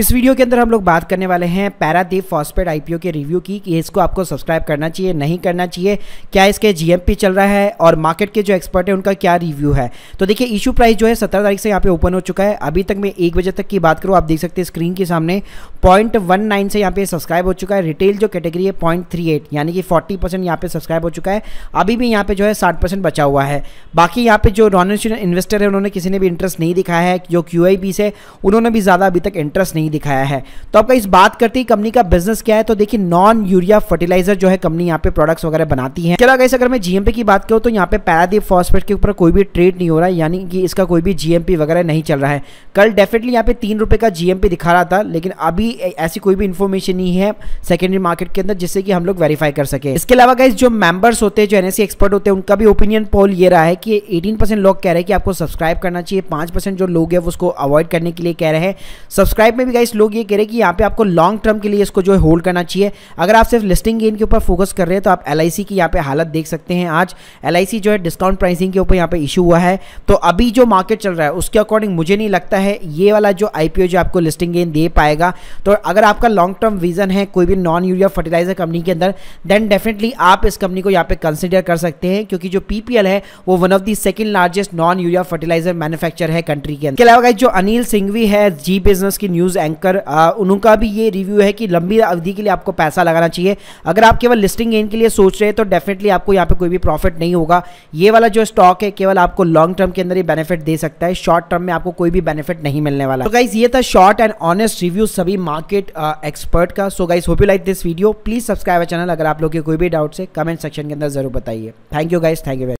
इस वीडियो के अंदर हम लोग बात करने वाले हैं पैरादीप फॉस्पेट आईपीओ के रिव्यू की कि इसको आपको सब्सक्राइब करना चाहिए नहीं करना चाहिए क्या इसके जीएमपी चल रहा है और मार्केट के जो एक्सपर्ट है उनका क्या रिव्यू है तो देखिए इशू प्राइस जो है सत्रह तारीख से यहाँ पे ओपन हो चुका है अभी तक मैं एक बजे तक की बात करूँ आप देख सकते हैं स्क्रीन के सामने पॉइंट से यहाँ पे सब्सक्राइब हो चुका है रिटेल जो कैटेगरी है पॉइंट यानी कि फोर्टी परसेंट यहाँ पे सब्सक्राइब हो चुका है अभी भी यहाँ पे जो है साठ बचा हुआ है बाकी यहाँ पे जो नॉन इन्वेस्टर है उन्होंने किसी ने भी इंटरेस्ट नहीं दिखाया है जो क्यू से उन्होंने भी ज़्यादा अभी तक इंटरेस्ट नहीं नहीं दिखाया है तो आपका इस बात करते ही कंपनी का बिजनेस क्या है तो देखिए नॉन यूरिया फर्टिलाइजर जो है कंपनी यहाँ पे प्रोडक्ट्स वगैरह बनाती है चलो कैसे अगर मैं जीएमपी की बात करूँ तो यहाँ पे पैरादीप फॉस्फेट के ऊपर कोई भी ट्रेड नहीं हो रहा है यानी कि इसका कोई भी जीएमपी वगैरह नहीं चल रहा है कल डेफिनेटली यहाँ पे तीन रुपये का जीएमपी दिखा रहा था लेकिन अभी ऐसी कोई भी इन्फॉर्मेशन नहीं है सेकेंडरी मार्केट के अंदर जिससे कि हम लोग वेरीफाई कर सके इसके अलावा गाइस जो मेंबर्स होते हैं जो एनएससी एक्सपर्ट e होते हैं उनका भी ओपिनियन पोल ये रहा है कि 18% लोग कह रहे हैं कि आपको सब्सक्राइब करना चाहिए 5% जो लोग हैं उसको अवॉइड करने के लिए कह रहे हैं सब्सक्राइब में गाइस लोग ये कह रहे हैं कि यहाँ पे आपको लॉन्ग टर्म के लिए इसको जो है होल्ड करना चाहिए अगर आप सिर्फ लिस्टिंग गेन के ऊपर फोकस कर रहे हैं तो आप एल की यहाँ पे हालत देख सकते हैं आज एल जो है डिस्काउंट प्राइसिंग के ऊपर यहाँ पे इशू हुआ है तो अभी जो मार्केट चल रहा है उसके अकॉर्डिंग मुझे नहीं लगता है ये वाला जो आई जो आपको लिस्टिंग गेन दे पाएगा तो अगर आपका लॉन्ग टर्म विजन है कोई भी नॉन यूरिया फर्टिलाइजर कंपनी के अंदर देन डेफिनेटली आप इस कंपनी को यहाँ पे कंसिडर कर सकते हैं क्योंकि जो पीपीएल है वो one of the second largest non urea fertilizer manufacturer है कंट्री के अंदर के अलावा जो अनिल सिंघवी है जी बिजनेस की न्यूज एंकर उनका भी ये रिव्यू है कि लंबी अवधि के लिए आपको पैसा लगाना चाहिए अगर आप केवल लिस्टिंग गेन के लिए सोच रहे हैं तो डेफिनेटली आपको यहाँ पे कोई भी प्रॉफिट नहीं होगा ये वाला जो स्टॉक है केवल आपको लॉन्ग टर्म के अंदर ही बेनिफिट दे सकता है शॉर्ट टर्म में आपको कोई भी बेनिफिट नहीं मिलने वाला तो गाइज ये था शॉर्ट एंड ऑनेस्ट रिव्यू सभी मार्केट एक्सपर्ट का so guys hope you like this video please subscribe channel अगर आप लोग के कोई भी डाउट है कमेंट सेक्शन के अंदर जरूर बताइए thank you guys thank you